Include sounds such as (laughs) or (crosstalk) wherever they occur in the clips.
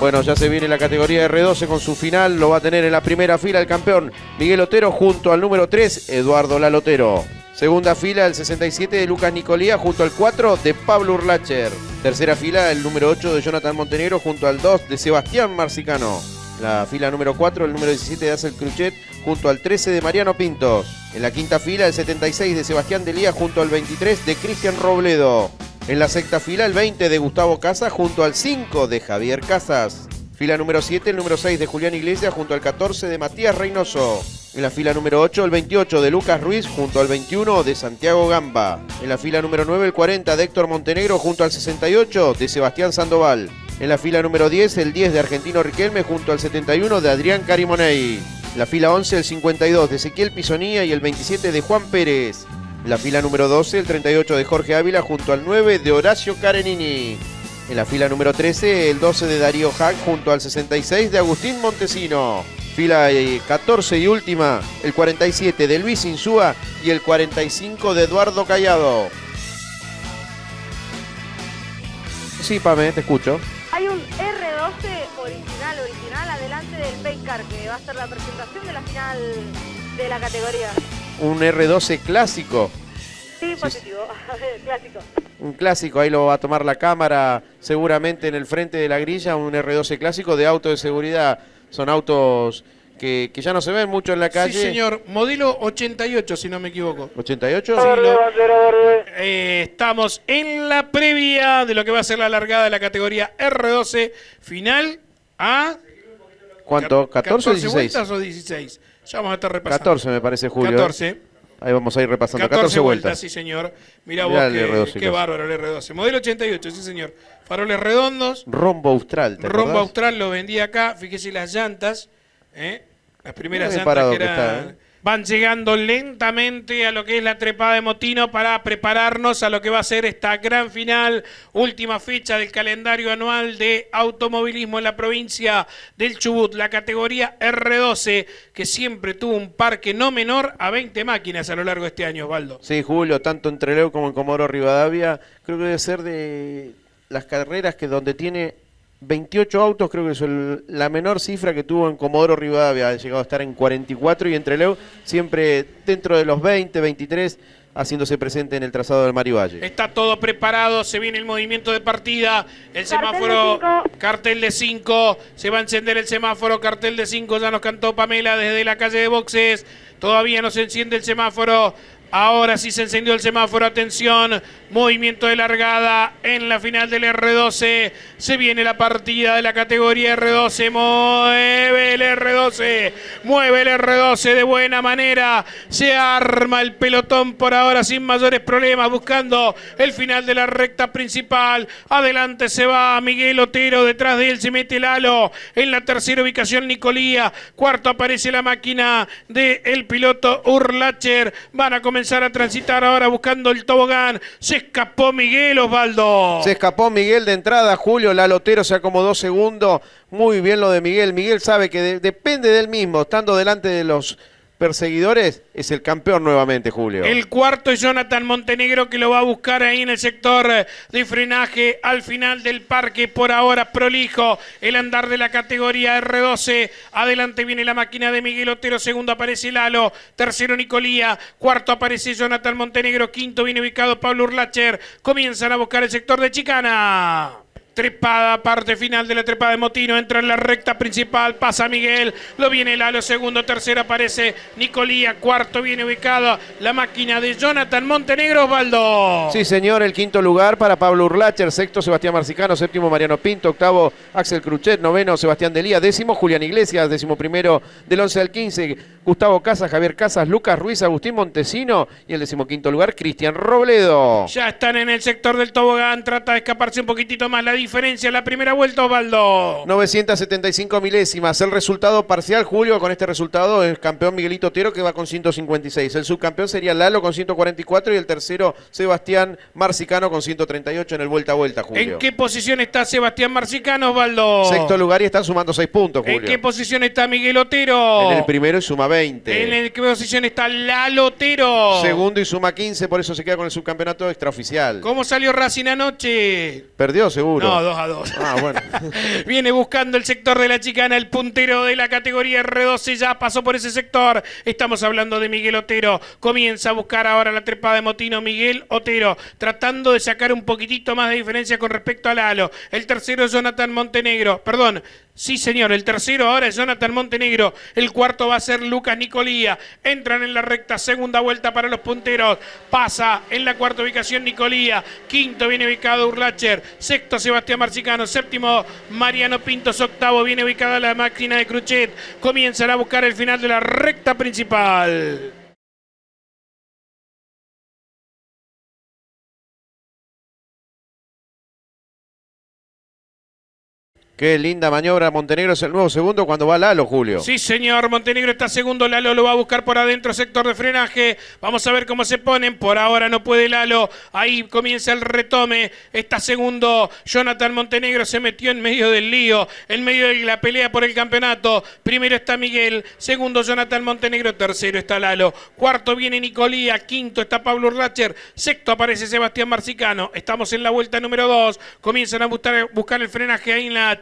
Bueno, ya se viene la categoría R12 con su final. Lo va a tener en la primera fila el campeón Miguel Otero junto al número 3, Eduardo Lalotero. Segunda fila, el 67 de Lucas Nicolía junto al 4 de Pablo Urlacher. Tercera fila, el número 8 de Jonathan Montenegro junto al 2 de Sebastián Marcicano. La fila número 4, el número 17 de Axel Cruchet junto al 13 de Mariano Pintos. En la quinta fila, el 76 de Sebastián Delía junto al 23 de Cristian Robledo. En la sexta fila, el 20 de Gustavo Casas junto al 5 de Javier Casas. Fila número 7, el número 6 de Julián Iglesias junto al 14 de Matías Reynoso. En la fila número 8, el 28 de Lucas Ruiz junto al 21 de Santiago Gamba. En la fila número 9, el 40 de Héctor Montenegro junto al 68 de Sebastián Sandoval. En la fila número 10, el 10 de Argentino Riquelme junto al 71 de Adrián Carimonei. En la fila 11, el 52 de Ezequiel Pisonía y el 27 de Juan Pérez. En la fila número 12, el 38 de Jorge Ávila junto al 9 de Horacio Carenini. En la fila número 13, el 12 de Darío Hack junto al 66 de Agustín Montesino. Fila 14 eh, y última, el 47 de Luis Insúa y el 45 de Eduardo Callado. Sí, Pame, te escucho. Hay un R12 original, original, adelante del Paycar, que va a ser la presentación de la final de la categoría un R12 clásico. Sí, positivo, (laughs) clásico. Un clásico, ahí lo va a tomar la cámara, seguramente en el frente de la grilla, un R12 clásico de auto de seguridad. Son autos que, ya no se ven mucho en la calle. Sí, señor, modelo 88, si no me equivoco. ¿88? Eh, estamos en la previa de lo que va a ser la largada de la categoría R12 final a... ¿Cuánto? ¿14, o 16? o 16? Ya vamos a estar repasando. 14 me parece, Julio. 14. ¿eh? Ahí vamos a ir repasando. 14, 14 vueltas. Sí, señor. Mirá, vos, qué, bárbaro el R12. Modelo 88, sí, señor. Faroles redondos. Rombo Austral, Rombo Austral lo vendí acá. Fíjese las llantas. ¿eh? Las primeras llantas que eran... ¿eh? van llegando lentamente a lo que es la trepada de Motino para prepararnos a lo que va a ser esta gran final, última fecha del calendario anual de automovilismo en la provincia del Chubut, la categoría R12, que siempre tuvo un parque no menor a 20 máquinas a lo largo de este año, Osvaldo. Sí, Julio, tanto en Leo como en Comoro Rivadavia, creo que debe ser de las carreras que donde tiene 28 autos, creo que es la menor cifra que tuvo en Comodoro Rivadavia, ha llegado a estar en 44 y entre Leo siempre dentro de los 20, 23 haciéndose presente en el trazado del Marivalle. Está todo preparado, se viene el movimiento de partida, el semáforo, cartel de 5, se va a encender el semáforo, cartel de 5, ya nos cantó Pamela desde la calle de boxes, todavía no se enciende el semáforo, Ahora sí se encendió el semáforo, atención, movimiento de largada en la final del R12. Se viene la partida de la categoría R12, mueve el R12, mueve el R12 de buena manera. Se arma el pelotón por ahora sin mayores problemas, buscando el final de la recta principal. Adelante se va Miguel Otero, detrás de él se mete Lalo. En la tercera ubicación Nicolía, cuarto aparece la máquina del el piloto Urlacher. Van a comenzar comenzar a transitar ahora buscando el tobogán. Se escapó Miguel Osvaldo. Se escapó Miguel de entrada. Julio Lalotero se acomodó segundo. Muy bien lo de Miguel. Miguel sabe que depende del mismo, estando delante de los perseguidores, es el campeón nuevamente, Julio. El cuarto es Jonathan Montenegro que lo va a buscar ahí en el sector de frenaje al final del parque. Por ahora prolijo el andar de la categoría R12. Adelante viene la máquina de Miguel Otero. Segundo aparece Lalo. Tercero Nicolía. Cuarto aparece Jonathan Montenegro. Quinto viene ubicado Pablo Urlacher. Comienzan a buscar el sector de Chicana. Trepada, parte final de la trepada de Motino. Entra en la recta principal. Pasa Miguel. Lo viene Lalo. Segundo, tercero aparece Nicolía. Cuarto viene ubicado la máquina de Jonathan Montenegro. Osvaldo. Sí, señor. El quinto lugar para Pablo Urlacher. Sexto, Sebastián Marcicano. Séptimo, Mariano Pinto. Octavo, Axel Cruchet. Noveno, Sebastián Delía. Décimo, Julián Iglesias. Décimo primero del 11 al 15. Gustavo Casas, Javier Casas, Lucas Ruiz, Agustín Montesino. Y el decimoquinto lugar, Cristian Robledo. Ya están en el sector del tobogán. Trata de escaparse un poquitito más la diferencia diferencia en la primera vuelta, Osvaldo. 975 milésimas. El resultado parcial, Julio, con este resultado, el campeón Miguelito Otero que va con 156. El subcampeón sería Lalo con 144 y el tercero, Sebastián Marcicano con 138 en el vuelta a vuelta, Julio. ¿En qué posición está Sebastián Marcicano, Osvaldo? Sexto lugar y están sumando 6 puntos, Julio. ¿En qué posición está Miguel Otero? En el primero y suma 20. ¿En qué posición está Lalo Otero? Segundo y suma 15, por eso se queda con el subcampeonato extraoficial. ¿Cómo salió Racing anoche? Perdió seguro. No, 2 a 2. Ah, bueno. (laughs) Viene buscando el sector de la chicana, el puntero de la categoría R12 ya pasó por ese sector. Estamos hablando de Miguel Otero. Comienza a buscar ahora la trepada de Motino Miguel Otero, tratando de sacar un poquitito más de diferencia con respecto al halo. El tercero Jonathan Montenegro, perdón, Sí, señor. El tercero ahora es Jonathan Montenegro. El cuarto va a ser Lucas Nicolía. Entran en la recta. Segunda vuelta para los punteros. Pasa en la cuarta ubicación Nicolía. Quinto viene ubicado Urlacher. Sexto Sebastián Marcicano. Séptimo Mariano Pintos. Octavo viene ubicada la máquina de Cruchet. comienza a buscar el final de la recta principal. Qué linda maniobra. Montenegro es el nuevo segundo cuando va Lalo, Julio. Sí, señor. Montenegro está segundo. Lalo lo va a buscar por adentro, sector de frenaje. Vamos a ver cómo se ponen. Por ahora no puede Lalo. Ahí comienza el retome. Está segundo. Jonathan Montenegro se metió en medio del lío, en medio de la pelea por el campeonato. Primero está Miguel. Segundo, Jonathan Montenegro. Tercero está Lalo. Cuarto viene Nicolía. Quinto está Pablo Urlacher. Sexto aparece Sebastián Marcicano. Estamos en la vuelta número dos. Comienzan a buscar, el frenaje ahí en la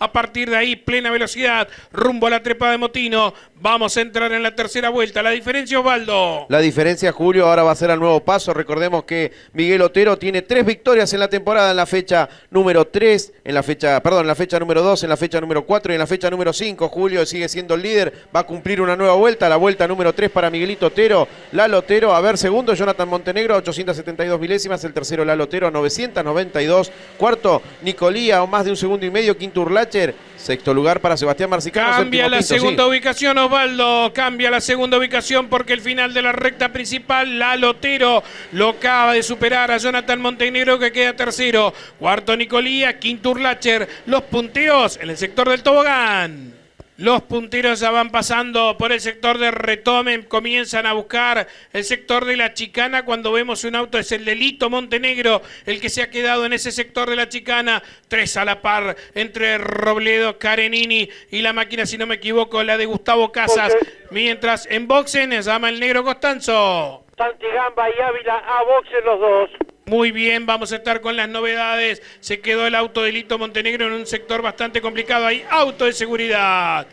a partir de ahí, plena velocidad, rumbo a la trepa de Motino. Vamos a entrar en la tercera vuelta. La diferencia, Osvaldo. La diferencia, Julio, ahora va a ser al nuevo paso. Recordemos que Miguel Otero tiene tres victorias en la temporada, en la fecha número tres, en la fecha, perdón, en la fecha número dos, en la fecha número 4 y en la fecha número 5. Julio sigue siendo el líder, va a cumplir una nueva vuelta, la vuelta número 3 para Miguelito Otero. Lalo Otero, a ver, segundo, Jonathan Montenegro, 872 milésimas. El tercero, Lalo Otero, 992. Cuarto, Nicolía, o más de un segundo y medio. Quinto, Urlacher, Sexto lugar para Sebastián Marcicano. Cambia la segunda ubicación, Osvaldo. Cambia la segunda ubicación porque el final de la recta principal, Lalotero lo acaba de superar a Jonathan Montenegro que queda tercero. Cuarto, Nicolía. Quinto, Urlacher. Los punteos en el sector del tobogán. Los punteros ya van pasando por el sector de Retomen, comienzan a buscar el sector de la Chicana. Cuando vemos un auto es el delito Montenegro, el que se ha quedado en ese sector de la Chicana. Tres a la par entre Robledo, Karenini y la máquina, si no me equivoco, la de Gustavo Casas. Mientras en boxen llama el negro Costanzo. Gamba y Ávila a boxen los dos. Muy bien, vamos a estar con las novedades. Se quedó el auto delito Montenegro en un sector bastante complicado. Hay auto de seguridad.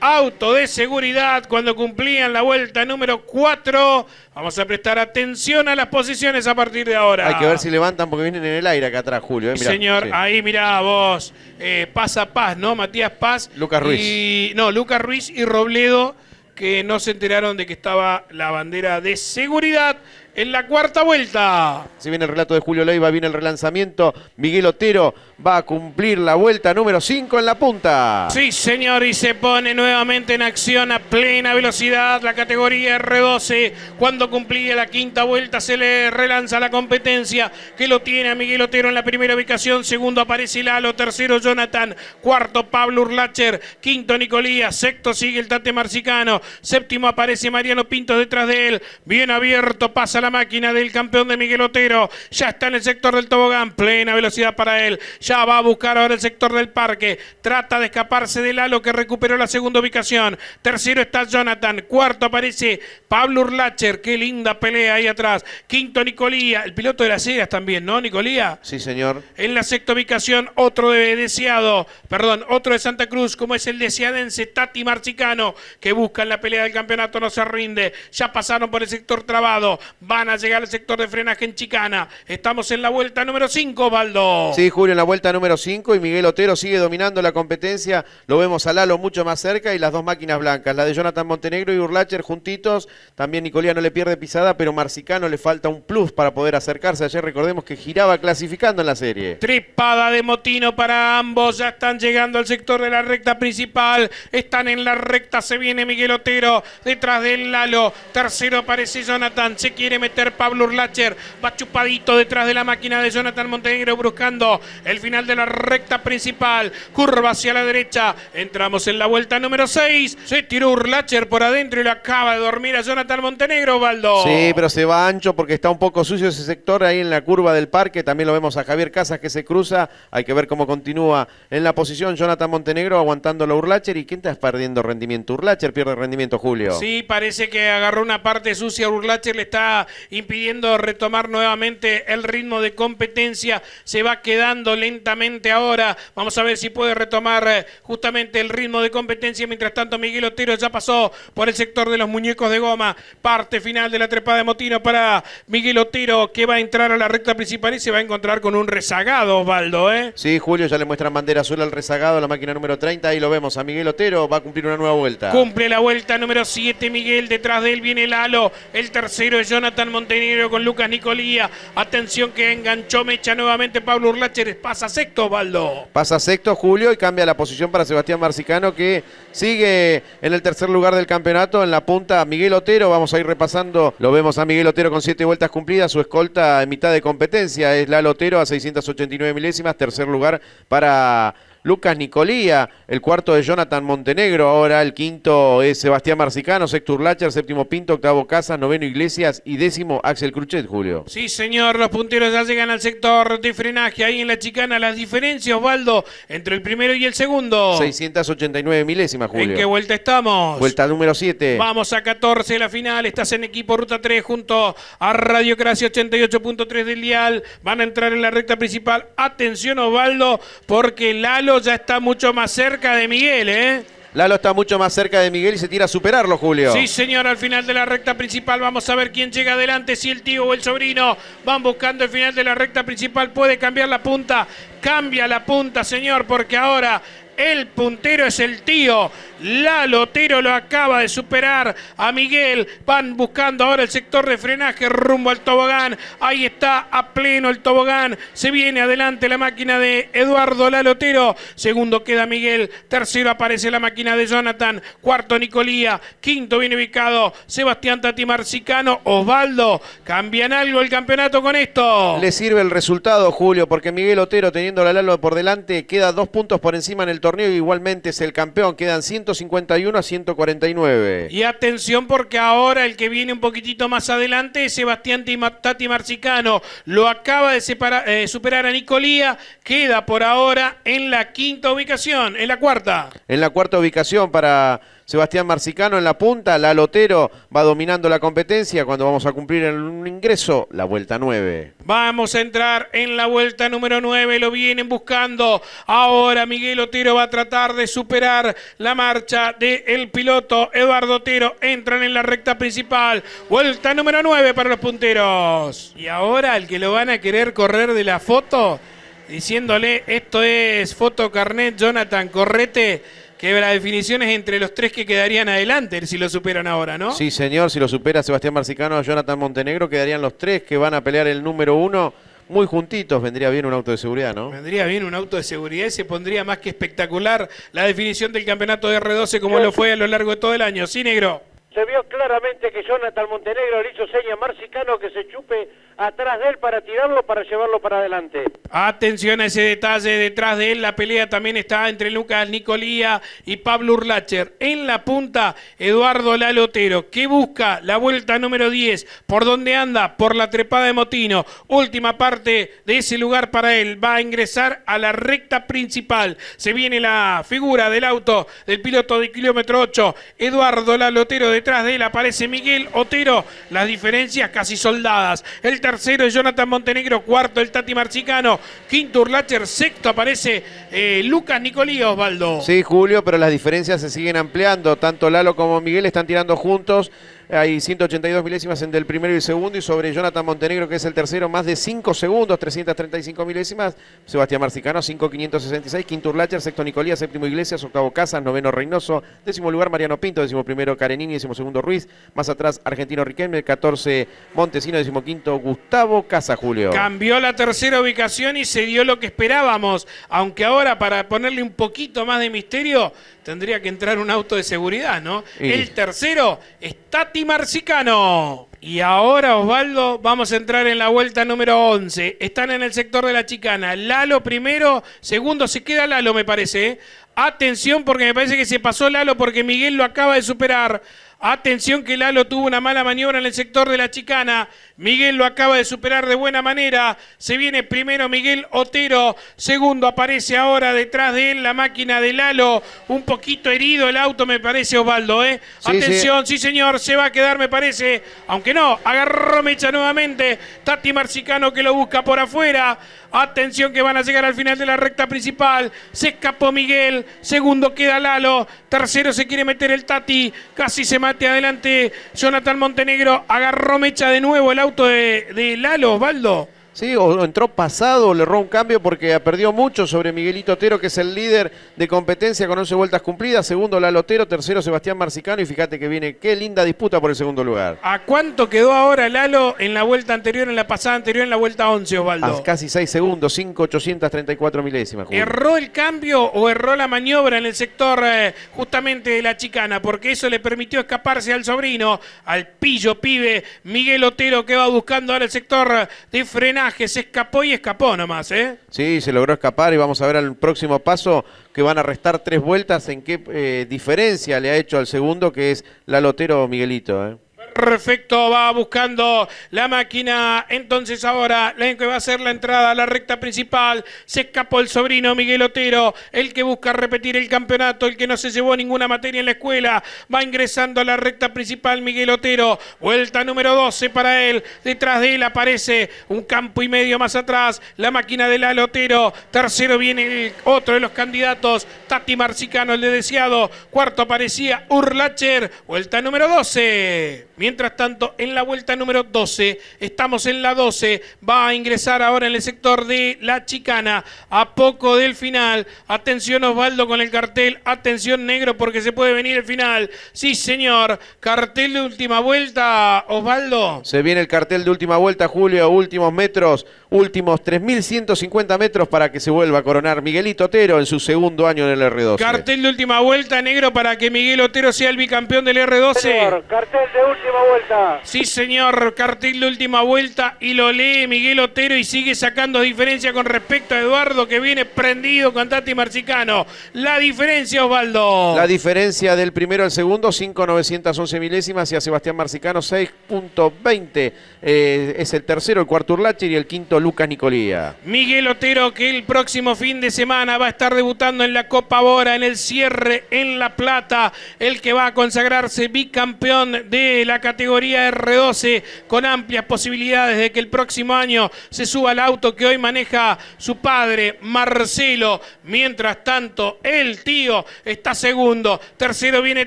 Auto de seguridad cuando cumplían la vuelta número 4. Vamos a prestar atención a las posiciones a partir de ahora. Hay que ver si levantan porque vienen en el aire acá atrás, Julio. Eh, sí, Señor, ahí mirá vos. Eh, pasa Paz ¿no? Matías Paz. Lucas Ruiz. no, Lucas Ruiz y Robledo que no se enteraron de que estaba la bandera de seguridad en la cuarta vuelta. ...si viene el relato de Julio Leiva, viene el relanzamiento. Miguel Otero va a cumplir la vuelta número 5 en la punta. Sí, señor, y se pone nuevamente en acción a plena velocidad la categoría R12. Cuando cumplía la quinta vuelta se le relanza la competencia que lo tiene a Miguel Otero en la primera ubicación. Segundo aparece Lalo, tercero Jonathan, cuarto Pablo Urlacher, quinto Nicolías, sexto sigue el Tate Marcicano, séptimo aparece Mariano Pinto detrás de él. Bien abierto, pasa la máquina del campeón de Miguel Otero. Ya está en el sector del tobogán, plena velocidad para él. Ya va a buscar ahora el sector del parque. Trata de escaparse de Lalo que recuperó la segunda ubicación. Tercero está Jonathan. Cuarto aparece Pablo Urlacher. Qué linda pelea ahí atrás. Quinto Nicolía, el piloto de las Heras también, ¿no, Nicolía? Sí, señor. En la sexta ubicación, otro de Deseado, perdón, otro de Santa Cruz, como es el deseadense Tati Marchicano, que busca en la pelea del campeonato, no se rinde. Ya pasaron por el sector trabado. Va Van a llegar al sector de frenaje en Chicana. Estamos en la vuelta número 5, Baldo. Sí, Julio, en la vuelta número 5 y Miguel Otero sigue dominando la competencia. Lo vemos a Lalo mucho más cerca y las dos máquinas blancas, la de Jonathan Montenegro y Urlacher juntitos. También Nicolía no le pierde pisada, pero Marcicano le falta un plus para poder acercarse. Ayer recordemos que giraba clasificando en la serie. Tripada de Motino para ambos. Ya están llegando al sector de la recta principal. Están en la recta. Se viene Miguel Otero detrás del Lalo. Tercero aparece Jonathan. Se quiere meter meter Pablo Urlacher. Va chupadito detrás de la máquina de Jonathan Montenegro buscando el final de la recta principal. Curva hacia la derecha. Entramos en la vuelta número 6. Se tiró Urlacher por adentro y lo acaba de dormir a Jonathan Montenegro, Baldo. Sí, pero se va ancho porque está un poco sucio ese sector ahí en la curva del parque. También lo vemos a Javier Casas que se cruza. Hay que ver cómo continúa en la posición Jonathan Montenegro aguantando la Urlacher. ¿Y quién está perdiendo rendimiento? Urlacher pierde rendimiento, Julio. Sí, parece que agarró una parte sucia. Urlacher le está impidiendo retomar nuevamente el ritmo de competencia. Se va quedando lentamente ahora. Vamos a ver si puede retomar eh, justamente el ritmo de competencia. Mientras tanto, Miguel Otero ya pasó por el sector de los muñecos de goma. Parte final de la trepada de Motino para Miguel Otero, que va a entrar a la recta principal y se va a encontrar con un rezagado, Osvaldo. ¿eh? Sí, Julio, ya le muestran bandera azul al rezagado, la máquina número 30. Ahí lo vemos a Miguel Otero, va a cumplir una nueva vuelta. Cumple la vuelta número 7, Miguel. Detrás de él viene Lalo. El tercero es Jonathan en Montenegro con Lucas Nicolía. Atención que enganchó Mecha nuevamente Pablo Urlacher. Pasa sexto, Baldo. Pasa sexto, Julio, y cambia la posición para Sebastián Marcicano que sigue en el tercer lugar del campeonato. En la punta, Miguel Otero. Vamos a ir repasando. Lo vemos a Miguel Otero con siete vueltas cumplidas. Su escolta en mitad de competencia es la Otero a 689 milésimas. Tercer lugar para Lucas Nicolía, el cuarto de Jonathan Montenegro, ahora el quinto es Sebastián Marcicano, sexto Urlacher, séptimo Pinto, octavo Casa, noveno Iglesias y décimo Axel Cruchet, Julio. Sí, señor, los punteros ya llegan al sector de frenaje, ahí en la chicana las diferencias, Osvaldo, entre el primero y el segundo. 689 milésimas, Julio. ¿En qué vuelta estamos? Vuelta número 7. Vamos a 14 la final, estás en equipo Ruta 3 junto a Radiocracia 88.3 del dial, van a entrar en la recta principal. Atención, Osvaldo, porque Lalo ya está mucho más cerca de Miguel, ¿eh? Lalo está mucho más cerca de Miguel y se tira a superarlo, Julio. Sí, señor, al final de la recta principal vamos a ver quién llega adelante, si el tío o el sobrino van buscando el final de la recta principal, puede cambiar la punta, cambia la punta, señor, porque ahora el puntero es el tío. Lalotero lo acaba de superar a Miguel. Van buscando ahora el sector de frenaje rumbo al tobogán. Ahí está a pleno el tobogán. Se viene adelante la máquina de Eduardo Lalotero. Segundo queda Miguel. Tercero aparece la máquina de Jonathan. Cuarto Nicolía. Quinto viene ubicado Sebastián sicano. Osvaldo. ¿Cambian algo el campeonato con esto? Le sirve el resultado, Julio, porque Miguel Otero teniendo la Lalo por delante queda dos puntos por encima en el torneo igualmente es el campeón. Quedan 151 a 149. Y atención porque ahora el que viene un poquitito más adelante es Sebastián Tati Marcicano. Lo acaba de eh, superar a Nicolía. Queda por ahora en la quinta ubicación, en la cuarta. En la cuarta ubicación para... Sebastián Marcicano en la punta, La Lotero va dominando la competencia cuando vamos a cumplir en un ingreso, la vuelta 9. Vamos a entrar en la vuelta número 9, lo vienen buscando. Ahora Miguel Otero va a tratar de superar la marcha del piloto Eduardo Otero. Entran en la recta principal, vuelta número 9 para los punteros. Y ahora el que lo van a querer correr de la foto, diciéndole esto es foto carnet Jonathan Correte que las definiciones entre los tres que quedarían adelante si lo superan ahora, ¿no? Sí, señor, si lo supera Sebastián Marcicano a Jonathan Montenegro, quedarían los tres que van a pelear el número uno. Muy juntitos vendría bien un auto de seguridad, ¿no? Vendría bien un auto de seguridad y se pondría más que espectacular la definición del campeonato de R12 como lo fue a lo largo de todo el año. Sí, negro. Se vio claramente que Jonathan Montenegro le hizo seña a Marcicano que se chupe atrás de él para tirarlo, para llevarlo para adelante. Atención a ese detalle, detrás de él la pelea también está entre Lucas Nicolía y Pablo Urlacher. En la punta, Eduardo Lalotero, que busca la vuelta número 10. ¿Por dónde anda? Por la trepada de Motino. Última parte de ese lugar para él. Va a ingresar a la recta principal. Se viene la figura del auto del piloto de kilómetro 8, Eduardo Lalotero. Detrás de él aparece Miguel Otero. Las diferencias casi soldadas. El tercero Jonathan Montenegro, cuarto el Tati Marchicano, quinto Urlacher, sexto aparece eh, Lucas Nicolí, Osvaldo. Sí, Julio, pero las diferencias se siguen ampliando, tanto Lalo como Miguel están tirando juntos, hay 182 milésimas entre el primero y segundo y sobre Jonathan Montenegro, que es el tercero, más de 5 segundos, 335 milésimas. Sebastián Marcicano, 566, Quinto Urlacher, sexto Nicolía, séptimo Iglesias, octavo Casas, noveno Reynoso, décimo lugar Mariano Pinto, décimo primero Karenini, décimo segundo Ruiz. Más atrás Argentino Riquelme, 14 Montesino, décimo quinto Gustavo Casa Julio. Cambió la tercera ubicación y se dio lo que esperábamos, aunque ahora para ponerle un poquito más de misterio, tendría que entrar un auto de seguridad, ¿no? El tercero Stati Tati Marcicano. Y ahora, Osvaldo, vamos a entrar en la vuelta número 11. Están en el sector de la chicana. Lalo primero, segundo se queda Lalo, me parece. ¿eh? Atención, porque me parece que se pasó Lalo porque Miguel lo acaba de superar. Atención que Lalo tuvo una mala maniobra en el sector de la chicana. Miguel lo acaba de superar de buena manera. Se viene primero Miguel Otero. Segundo aparece ahora detrás de él la máquina de Lalo. Un poquito herido el auto, me parece, Osvaldo. ¿eh? Atención, sí. señor, se va a quedar, me parece. Aunque no, agarró Mecha nuevamente. Tati Marcicano que lo busca por afuera. Atención que van a llegar al final de la recta principal. Se escapó Miguel. Segundo queda Lalo. Tercero se quiere meter el Tati. Casi se mate adelante Jonathan Montenegro. Agarró Mecha de nuevo el auto auto de, Lalo, Osvaldo? Sí, o entró pasado, le erró un cambio porque perdió mucho sobre Miguelito Otero, que es el líder de competencia con 11 vueltas cumplidas. Segundo, Lalo Otero, Tercero, Sebastián Marcicano. Y fíjate que viene, qué linda disputa por el segundo lugar. ¿A cuánto quedó ahora Lalo en la vuelta anterior, en la pasada anterior, en la vuelta 11, Osvaldo? A casi 6 segundos, 5,834 milésimas. ¿Erró el cambio o erró la maniobra en el sector eh, justamente de la chicana? Porque eso le permitió escaparse al sobrino, al pillo pibe Miguel Otero, que va buscando ahora el sector de frenar se escapó y escapó nomás, ¿eh? Sí, se logró escapar y vamos a ver al próximo paso que van a restar tres vueltas en qué eh, diferencia le ha hecho al segundo que es Lalotero Miguelito, ¿eh? Perfecto, va buscando la máquina. Entonces ahora la que va a hacer la entrada a la recta principal. Se escapó el sobrino Miguel Otero, el que busca repetir el campeonato, el que no se llevó ninguna materia en la escuela. Va ingresando a la recta principal Miguel Otero. Vuelta número 12 para él. Detrás de él aparece un campo y medio más atrás. La máquina de la Alotero. Tercero viene otro de los candidatos. Tati Marcicano, el de deseado. Cuarto aparecía Urlacher. Vuelta número 12. Mientras tanto, en la vuelta número 12, estamos en la 12, va a ingresar ahora en el sector de la chicana, a poco del final. Atención Osvaldo con el cartel, atención negro porque se puede venir el final. Sí, señor, cartel de última vuelta, Osvaldo. Se viene el cartel de última vuelta, Julio, últimos metros. Últimos 3.150 metros para que se vuelva a coronar Miguelito Otero en su segundo año en el R12. Cartel de última vuelta, negro, para que Miguel Otero sea el bicampeón del R12. Señor, cartel de última vuelta. Sí, señor, cartel de última vuelta y lo lee Miguel Otero y sigue sacando diferencia con respecto a Eduardo que viene prendido con Tati Marchicano. La diferencia, Osvaldo. La diferencia del primero al segundo, 5.911 milésimas y a Sebastián Marchicano 6.20. Eh, es el tercero, el cuarto Urlacher y el quinto Lucas Nicolía. Miguel Otero que el próximo fin de semana va a estar debutando en la Copa Bora en el cierre en La Plata, el que va a consagrarse bicampeón de la categoría R12 con amplias posibilidades de que el próximo año se suba al auto que hoy maneja su padre Marcelo. Mientras tanto, el tío está segundo, tercero viene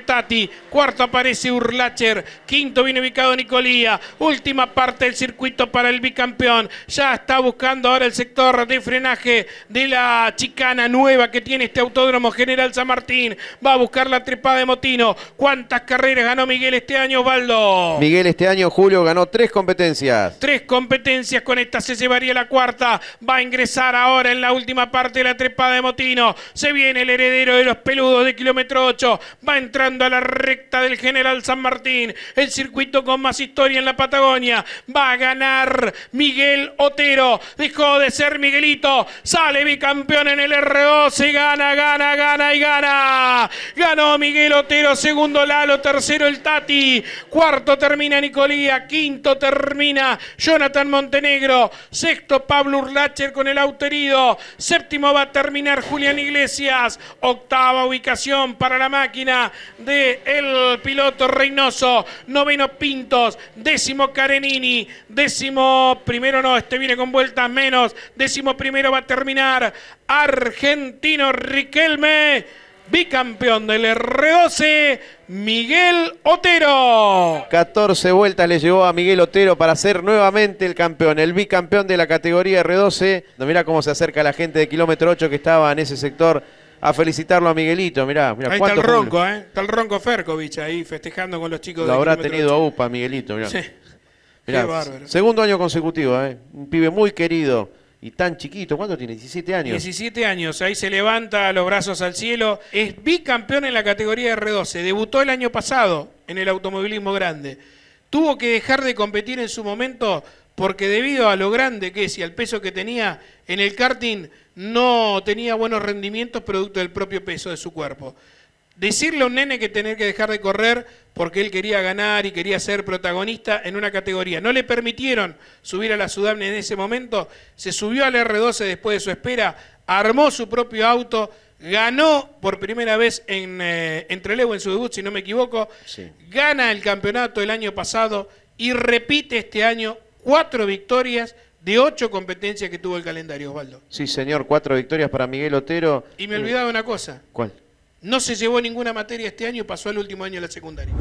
Tati, cuarto aparece Urlacher, quinto viene ubicado Nicolía, última parte del circuito para el bicampeón. Ya está buscando ahora el sector de frenaje de la chicana nueva que tiene este autódromo General San Martín. Va a buscar la trepada de Motino. ¿Cuántas carreras ganó Miguel este año, Osvaldo? Miguel este año, Julio, ganó tres competencias. Tres competencias, con esta se llevaría la cuarta. Va a ingresar ahora en la última parte de la trepada de Motino. Se viene el heredero de los peludos de kilómetro 8. Va entrando a la recta del General San Martín. El circuito con más historia en la Patagonia. Va a ganar Miguel Otero dejó de ser Miguelito, sale bicampeón en el r y gana, gana, gana y gana. Ganó Miguel Otero, segundo Lalo, tercero el Tati, cuarto termina Nicolía, quinto termina Jonathan Montenegro, sexto Pablo Urlacher con el auto séptimo va a terminar Julián Iglesias, octava ubicación para la máquina de el piloto Reynoso, noveno Pintos, décimo Carenini, décimo primero no, este viene con con vueltas menos. Décimo primero va a terminar Argentino Riquelme, bicampeón del R12, Miguel Otero. 14 vueltas le llevó a Miguel Otero para ser nuevamente el campeón, el bicampeón de la categoría R12. Mirá cómo se acerca la gente de kilómetro 8 que estaba en ese sector a felicitarlo a Miguelito. Mirá, mirá ahí está el ronco, ¿eh? Está ronco Ferkovich ahí festejando con los chicos. Lo habrá tenido a UPA, Miguelito, mirá. Sí. Segundo año consecutivo, ¿eh? un pibe muy querido y tan chiquito. ¿Cuánto tiene? 17 años. 17 años, ahí se levanta los brazos al cielo. Es bicampeón en la categoría R12. Debutó el año pasado en el automovilismo grande. Tuvo que dejar de competir en su momento porque debido a lo grande que es y al peso que tenía en el karting, no tenía buenos rendimientos producto del propio peso de su cuerpo decirle a un nene que tener que dejar de correr porque él quería ganar y quería ser protagonista en una categoría. No le permitieron subir a la Sudam en ese momento, se subió al R12 después de su espera, armó su propio auto, ganó por primera vez en, eh, Entrelevo en en su debut, si no me equivoco, gana el campeonato el año pasado y repite este año cuatro victorias de ocho competencias que tuvo el calendario, Osvaldo. Sí, señor, cuatro victorias para Miguel Otero. Y me olvidaba una cosa. ¿Cuál? No se llevó ninguna materia este año y pasó al último año de la secundaria.